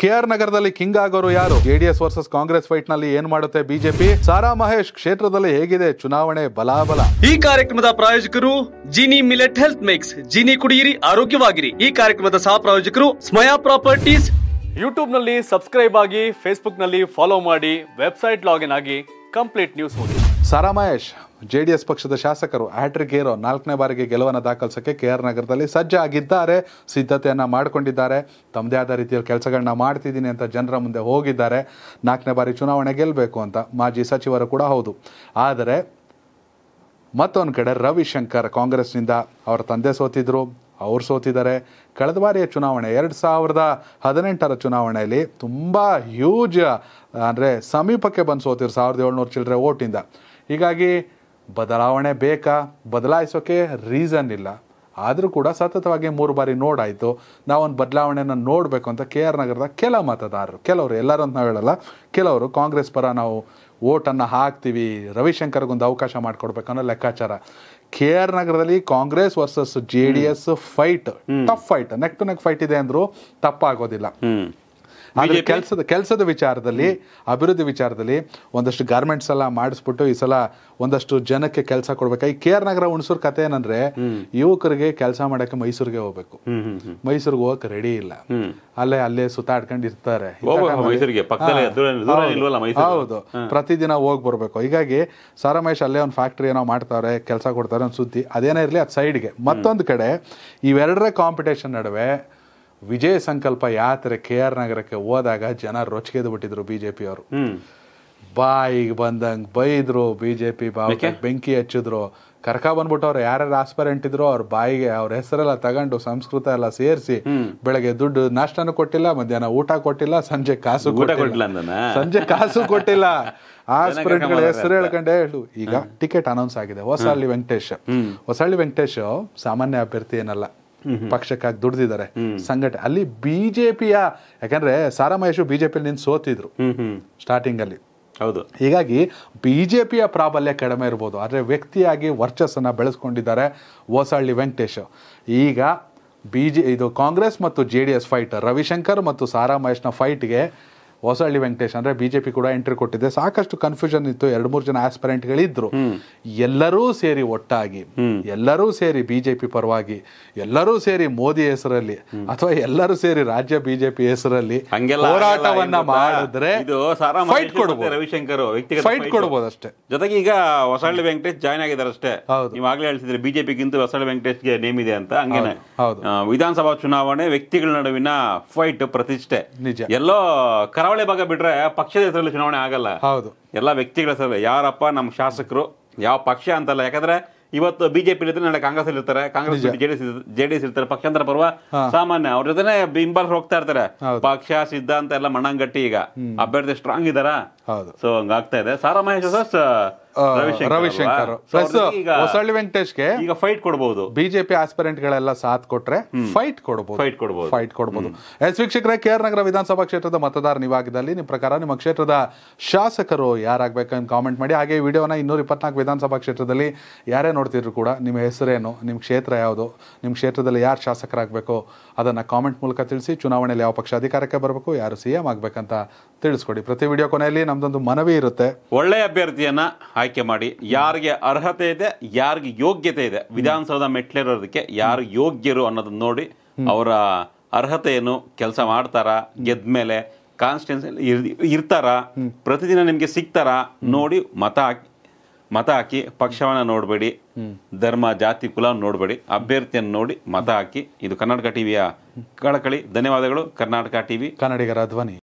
K R ನಗರದಲ್ಲಿ king ಆಗೋರು ಯಾರು ಜೆಡಿಎಸ್ ವರ್ಸಸ್ ಕಾಂಗ್ರೆಸ್ ಫೈಟ್ ನಲ್ಲಿ ಏನ್ ಮಾಡುತ್ತೆ ಬಿಜೆಪಿ ಸಾರಾ ಮಹೇಶ್ ಕ್ಷೇತ್ರದಲ್ಲಿ ಹೇಗಿದೆ ಚುನಾವಣೆ ಬಲಾಬಲ ಈ ಕಾರ್ಯಕ್ರಮದ ಪ್ರಾಯೋಜಕರು Jini millet health mix Jini ಕುಡಿಯಿರಿ ಆರೋಗ್ಯವಾಗಿರಿ ಈ ಕಾರ್ಯಕ್ರಮದ ಸಹ ಪ್ರಾಯೋಜಕರು ಸ್ಮಯಾ ಪ್ರಾಪರ್ಟೀಸ್ ಯೂಟ್ಯೂಬ್ ನಲ್ಲಿ ಸಬ್ಸ್ಕ್ರೈಬ್ ಆಗಿ ಫೇಸ್ಬುಕ್ ನಲ್ಲಿ ಫಾಲೋ ಮಾಡಿ ವೆಬ್ಸೈಟ್ ಲಾಗಿನ್ ಆಗಿ ಕಂಪ್ಲೀಟ್ ನ್ಯೂಸ್ ಓದಿ Sara Mahesh J D S ಪಕ್ಷದ ಶಾಸಕರು ಹ್ಯಾಟ್ರಿಕ್ ಏರೋ ನಾಲ್ಕನೇ ಬಾರಿಗೆ ಗೆಲುವನ್ನು ದಾಖಲಿಸೋಕ್ಕೆ ಕೆ ಆರ್ ನಗರದಲ್ಲಿ ಸಜ್ಜಾಗಿದ್ದಾರೆ ಸಿದ್ಧತೆಯನ್ನು ಮಾಡಿಕೊಂಡಿದ್ದಾರೆ ತಮ್ಮದೇ ಆದ ರೀತಿಯಲ್ಲಿ ಕೆಲಸಗಳನ್ನ ಮಾಡ್ತಿದ್ದೀನಿ ಅಂತ ಜನರ ಮುಂದೆ ಹೋಗಿದ್ದಾರೆ ನಾಲ್ಕನೇ ಬಾರಿ ಚುನಾವಣೆ ಗೆಲ್ಲಬೇಕು ಅಂತ ಮಾಜಿ ಸಚಿವರು ಕೂಡ ಹೌದು ಆದರೆ ಮತ್ತೊಂದು ಕಡೆ ರವಿಶಂಕರ್ ಕಾಂಗ್ರೆಸ್ನಿಂದ ಅವರ ತಂದೆ ಸೋತಿದ್ರು ಅವ್ರು ಸೋತಿದ್ದಾರೆ ಕಳೆದ ಬಾರಿಯ ಚುನಾವಣೆ ಎರಡು ಸಾವಿರದ ಹದಿನೆಂಟರ ಚುನಾವಣೆಯಲ್ಲಿ ತುಂಬ ಹ್ಯೂಜ್ ಅಂದರೆ ಸಮೀಪಕ್ಕೆ ಬಂದು ಸೋತಿರು ಸಾವಿರದ ಏಳ್ನೂರು ಚಿಲ್ಲರೆ ಓಟಿಂದ ಹೀಗಾಗಿ ಬದಲಾವಣೆ ಬೇಕಾ ಬದಲಾಯಿಸೋಕೆ ರೀಸನ್ ಇಲ್ಲ ಆದರೂ ಕೂಡ ಸತತವಾಗಿ ಮೂರು ಬಾರಿ ನೋಡಾಯಿತು ನಾವೊಂದು ಬದಲಾವಣೆಯನ್ನು ನೋಡಬೇಕು ಅಂತ ಕೆ ಆರ್ ನಗರದ ಕೆಲ ಮತದಾರರು ಕೆಲವರು ಎಲ್ಲರೂ ಅಂತ ನಾವು ಹೇಳಲ್ಲ ಕೆಲವರು ಕಾಂಗ್ರೆಸ್ ಪರ ನಾವು ಓಟನ್ನು ಹಾಕ್ತೀವಿ ರವಿಶಂಕರ್ಗೊಂದು ಅವಕಾಶ ಮಾಡಿಕೊಡ್ಬೇಕು ಅನ್ನೋ ಲೆಕ್ಕಾಚಾರ ಕೆ ಆರ್ ನಗರದಲ್ಲಿ Congress versus J D S fight tough fight neck to neck fight ಇದೆ ಅಂದ್ರು ತಪ್ಪಾಗೋದಿಲ್ಲ ಆದರೆ ಕೆಲಸದ ಕೆಲಸದ ವಿಚಾರದಲ್ಲಿ ಅಭಿವೃದ್ಧಿ ವಿಚಾರದಲ್ಲಿ ಒಂದಷ್ಟು ಗಾರ್ಮೆಂಟ್ಸ್ ಎಲ್ಲ ಮಾಡಿಸ್ಬಿಟ್ಟು ಈ ಸಲ ಒಂದಷ್ಟು ಜನಕ್ಕೆ ಕೆಲಸ ಈ ಕೆ ಆರ್ ನಗರ ಉಣಸೂರ್ ಕತೆ ಏನಂದ್ರೆ ಯುವಕರಿಗೆ ಕೆಲಸ ಮಾಡಕ್ಕೆ ಮೈಸೂರಿಗೆ ಹೋಗ್ಬೇಕು ಮೈಸೂರಿಗೆ ಹೋಗಕ್ ರೆಡಿ ಇಲ್ಲ ಅಲ್ಲೇ ಅಲ್ಲೇ ಸುತ್ತಾಡ್ಕೊಂಡು ಇರ್ತಾರೆ ಹೌದು ಪ್ರತಿದಿನ ಹೋಗಿ ಬರ್ಬೇಕು ಹೀಗಾಗಿ ಸರಮೇಶ್ ಅಲ್ಲೇ ಒಂದು ಫ್ಯಾಕ್ಟ್ರಿ ಏನೋ ಮಾಡ್ತಾರೆ ಕೆಲಸ ಕೊಡ್ತಾರೆ ಒಂದ್ ಸುದ್ದಿ ಅದೇನೇ ಇರಲಿ ಅದ್ ಸೈಡ್ಗೆ ಮತ್ತೊಂದು ಕಡೆ ಇವೆರಡರ ಕಾಂಪಿಟೇಷನ್ ನಡುವೆ ವಿಜಯ ಸಂಕಲ್ಪ ಯಾತ್ರೆ ಕೆ ಆರ್ ನಗರಕ್ಕೆ ಹೋದಾಗ ಜನ ರೊಚ್ಗೆದು ಬಿಟ್ಟಿದ್ರು ಅವರು ಬಾಯಿಗೆ ಬಂದಂಗೆ ಬೈದ್ರು ಬಿಜೆಪಿ ಬಾವಿಗೆ ಬೆಂಕಿ ಹಚ್ಚಿದ್ರು ಕರ್ಕ ಬಂದ್ಬಿಟ್ಟು ಅವ್ರು ಯಾರ್ಯಾರು ಆಸ್ಪರೆಂಟ್ ಇದ್ರು ಅವ್ರ ಬಾಯಿಗೆ ಅವ್ರ ಹೆಸರೆಲ್ಲ ತಗೊಂಡು ಸಂಸ್ಕೃತ ಎಲ್ಲ ಸೇರಿಸಿ ಬೆಳಗ್ಗೆ ದುಡ್ಡು ನಾಷ್ಟನೂ ಕೊಟ್ಟಿಲ್ಲ ಮಧ್ಯಾಹ್ನ ಊಟ ಕೊಟ್ಟಿಲ್ಲ ಸಂಜೆ ಕಾಸು ಕೊಟ್ಟಿಲ್ಲ ಸಂಜೆ ಕಾಸು ಕೊಟ್ಟಿಲ್ಲ ಆಸ್ಪರೆಂಟ್ಗಳ ಹೆಸರು ಹೇಳ್ಕೊಂಡೆ ಹೇಳು ಈಗ ಟಿಕೆಟ್ ಅನೌನ್ಸ್ ಆಗಿದೆ ಹೊಸಳ್ಳಿ ವೆಂಕಟೇಶ್ ಹೊಸಳ್ಳಿ ವೆಂಕಟೇಶ್ ಸಾಮಾನ್ಯ ಅಭ್ಯರ್ಥಿ ಏನಲ್ಲ ಪಕ್ಷಕ್ಕಾಗಿ ದುಡ್ದಿದ್ದಾರೆ ಸಂಘಟನೆ ಅಲ್ಲಿ ಬಿಜೆಪಿಯ ಯಾಕಂದ್ರೆ ಸಾರಾ ಮಹೇಶ್ ಬಿಜೆಪಿಯಲ್ಲಿ ನಿಂತು ಸೋತಿದ್ರು ಸ್ಟಾರ್ಟಿಂಗ್ ಅಲ್ಲಿ ಹೌದು ಹೀಗಾಗಿ ಬಿಜೆಪಿಯ ಪ್ರಾಬಲ್ಯ ಕಡಿಮೆ ಇರ್ಬೋದು ಆದರೆ ವ್ಯಕ್ತಿಯಾಗಿ ವರ್ಚಸ್ಸನ್ನು ಬೆಳೆಸ್ಕೊಂಡಿದ್ದಾರೆ ಓಸಳ್ಳಿ ವೆಂಕಟೇಶ್ ಈಗ ಬಿಜೆ ಇದು ಕಾಂಗ್ರೆಸ್ ಮತ್ತು J D S fight Ravishankar ಮತ್ತು ಸಾರಾ ಮಹೇಶ್ನ ಫೈಟ್ಗೆ ಹೊಸಹಳ್ಳಿ ವೆಂಕಟೇಶ್ ಅಂದ್ರೆ ಬಿಜೆಪಿ ಕೂಡ ಎಂಟ್ರಿ ಕೊಟ್ಟಿದೆ ಸಾಕಷ್ಟು ಕನ್ಫ್ಯೂಷನ್ ಇತ್ತು ಎರಡು ಮೂರು ಜನ ಗಳಿದ್ರು ಎಲ್ಲರೂ ಸೇರಿ ಒಟ್ಟಾಗಿ ಎಲ್ಲರೂ ಸೇರಿ ಬಿಜೆಪಿ ಪರವಾಗಿ ಎಲ್ಲರೂ ಸೇರಿ ಮೋದಿ ಹೆಸರಲ್ಲಿ ಅಥವಾ ಎಲ್ಲರೂ ಸೇರಿ ರಾಜ್ಯ ಬಿಜೆಪಿ ಹೆಸರಲ್ಲಿ ಹೋರಾಟವನ್ನ ಮಾಡಿದ್ರೆ ಫೈಟ್ ಕೊಡಬಹುದು ರವಿಶಂಕರ್ ಫೈಟ್ ಕೊಡಬಹುದು ಅಷ್ಟೇ ಜೊತೆಗೆ ಈಗ ಹೊಸಹಳ್ಳಿ ವೆಂಕಟೇಶ್ ಜಾಯ್ನ್ ಆಗಿದ್ದಾರೆ ಅಷ್ಟೇ ನೀವು ಬಿಜೆಪಿ ಹೇಳ್ತಿದ್ರೆ ಬಿಜೆಪಿಗಿಂತ ಹೊಸಹಳ್ಳಿ ವೆಂಕಟೇಶ್ಗೆ ನೇಮ್ ಇದೆ ಅಂತ ಹಂಗೇನೆ ವಿಧಾನಸಭಾ ಚುನಾವಣೆ ವ್ಯಕ್ತಿಗಳ ನಡುವಿನ ಫೈಟ್ ಪ್ರತಿಷ್ಠೆ ನಿಜ ಎಲ್ಲೋ ಕರ ಕರಾವಳಿ ಭಾಗ ಬಿಟ್ರೆ ಪಕ್ಷದ ಹೆಸರಲ್ಲಿ ಚುನಾವಣೆ ಆಗಲ್ಲ ಹೌದು ಎಲ್ಲ ವ್ಯಕ್ತಿಗಳ ಹೆಸರಲ್ಲಿ ಯಾರಪ್ಪ ನಮ್ಮ ಶಾಸಕರು ಯಾವ ಪಕ್ಷ ಅಂತಲ್ಲ ಯಾಕಂದ್ರೆ ಇವತ್ತು ಬಿಜೆಪಿ ಇರ್ತಾರೆ ನಾಳೆ ಕಾಂಗ್ರೆಸ್ ಇರ್ತಾರೆ ಕಾಂಗ್ರೆಸ್ ಜೆಡಿಎಸ್ ಜೆಡಿಎಸ್ ಇರ್ತಾರೆ ಪಕ್ಷಾಂತರ ಪರ್ವ ಸಾಮಾನ್ಯ ಅವ್ರ ಜೊತೆ ಬಿಂಬಲ್ ಹೋಗ್ತಾ ಇರ್ತಾರೆ ಪಕ್ಷ ಸಿದ್ಧಾಂತ ಎಲ್ಲ ಮಣ್ಣಂಗಟ್ಟಿ ಈಗ ಅಭ್ಯರ್ಥಿ ಸ್ಟ್ರಾಂಗ್ ಇದಾರ ಸೊ ಹಂಗಾಗ್ತಾ ಇದೆ ಸಾರಾ ಮಹೇಶ್ ರವಿಶಂಕರ್ ಪ್ಲಸ್ ಹೊಸಳ್ಳಿ ವೆಂಕಟೇಶ್ಗೆ ಈಗ ಫೈಟ್ ಕೊಡಬಹುದು ಬಿಜೆಪಿ ಆಸ್ಪಿರೆಂಟ್ ಗಳೆಲ್ಲ ಸಾಥ್ ಕೊಟ್ರೆ ಫೈಟ್ ಕೊಡಬಹುದು ಫೈಟ್ ಕೊಡಬಹುದು ಫೈಟ್ ಕೊಡಬಹುದು ಎಸ್ ವೀಕ್ಷಕರ ಕೆಆರ್ ನಗರ ವಿಧಾನಸಭಾ ಕ್ಷೇತ್ರದ ಮತದಾರ ನಿವಾಗದಲ್ಲಿ ನಿಮ್ಮ ಪ್ರಕಾರ ನಿಮ್ಮ ಕ್ಷೇತ್ರದ ಶಾಸಕರು ಯಾರಾಗಬೇಕು ಅಂತ ಕಾಮೆಂಟ್ ಮಾಡಿ ಹಾಗೆ ವಿಡಿಯೋನ ಇನ್ನೂರ ಇಪ್ಪತ್ನಾಲ್ಕು ವಿಧಾನಸಭಾ ಕ್ಷೇತ್ರದಲ್ಲಿ ಯಾರೇ ನೋಡ್ತಿದ್ರು ಕೂಡ ನಿಮ್ಮ ಹೆಸರೇನು ನಿಮ್ಮ ಕ್ಷೇತ್ರ ಯಾವುದು ನಿಮ್ಮ ಕ್ಷೇತ್ರದಲ್ಲಿ ಯಾರು ಶಾಸಕರಾಗಬೇಕು ಅದನ್ನು ಕಾಮೆಂಟ್ ಮೂಲಕ ತಿಳಿಸಿ ಚುನಾವಣೆಯಲ್ಲಿ ಯಾವ ಪಕ್ಷ ಅಧಿಕಾರಕ್ಕೆ ಬರಬೇಕು ಯಾರು ಸಿ ಎಂ ಆಗಬೇಕಂತ ತಿಳಿಸ್ಕೊಡಿ ಪ್ರತಿ ವಿಡಿಯೋ ಕೊನೆಯಲ್ಲಿ ನಮ್ದೊಂದು ಮನವಿ ಇರುತ್ತೆ ಒಳ್ಳೆಯ ಅಭ್ಯರ್ಥಿಯನ್ನ ಆಯ್ಕೆ ಮಾಡಿ ಯಾರಿಗೆ ಅರ್ಹತೆ ಇದೆ ಯಾರಿಗೆ ಯೋಗ್ಯತೆ ಇದೆ ವಿಧಾನಸೌಧ ಮೆಟ್ಲಿರೋದಕ್ಕೆ ಯಾರು ಯೋಗ್ಯರು ಅನ್ನೋದನ್ನ ನೋಡಿ ಅವರ ಅರ್ಹತೆ ಏನು ಕೆಲಸ ಮಾಡ್ತಾರಾ ಗೆದ್ಮೇಲೆ ಕಾನ್ಸ್ಟಿಟ್ಯೂನ್ಸ್ ಇರ್ತಾರಾ ಪ್ರತಿದಿನ ನಿಮಗೆ ಸಿಗ್ತಾರಾ ನೋಡಿ ಮತ ಹಾಕಿ ಮತ ಹಾಕಿ ಪಕ್ಷವನ್ನ ನೋಡಬೇಡಿ ಧರ್ಮ ಜಾತಿ ಕುಲ ನೋಡಬೇಡಿ ಅಭ್ಯರ್ಥಿಯನ್ನು ನೋಡಿ ಮತ ಹಾಕಿ ಇದು ಕರ್ನಾಟಕ ಟಿವಿಯ ಕಳಕಳಿ ಧನ್ಯವಾದಗಳು ಕರ್ನಾಟಕ ಟಿವಿ ಕನ್ನಡಿಗರ ಧ್ವನಿ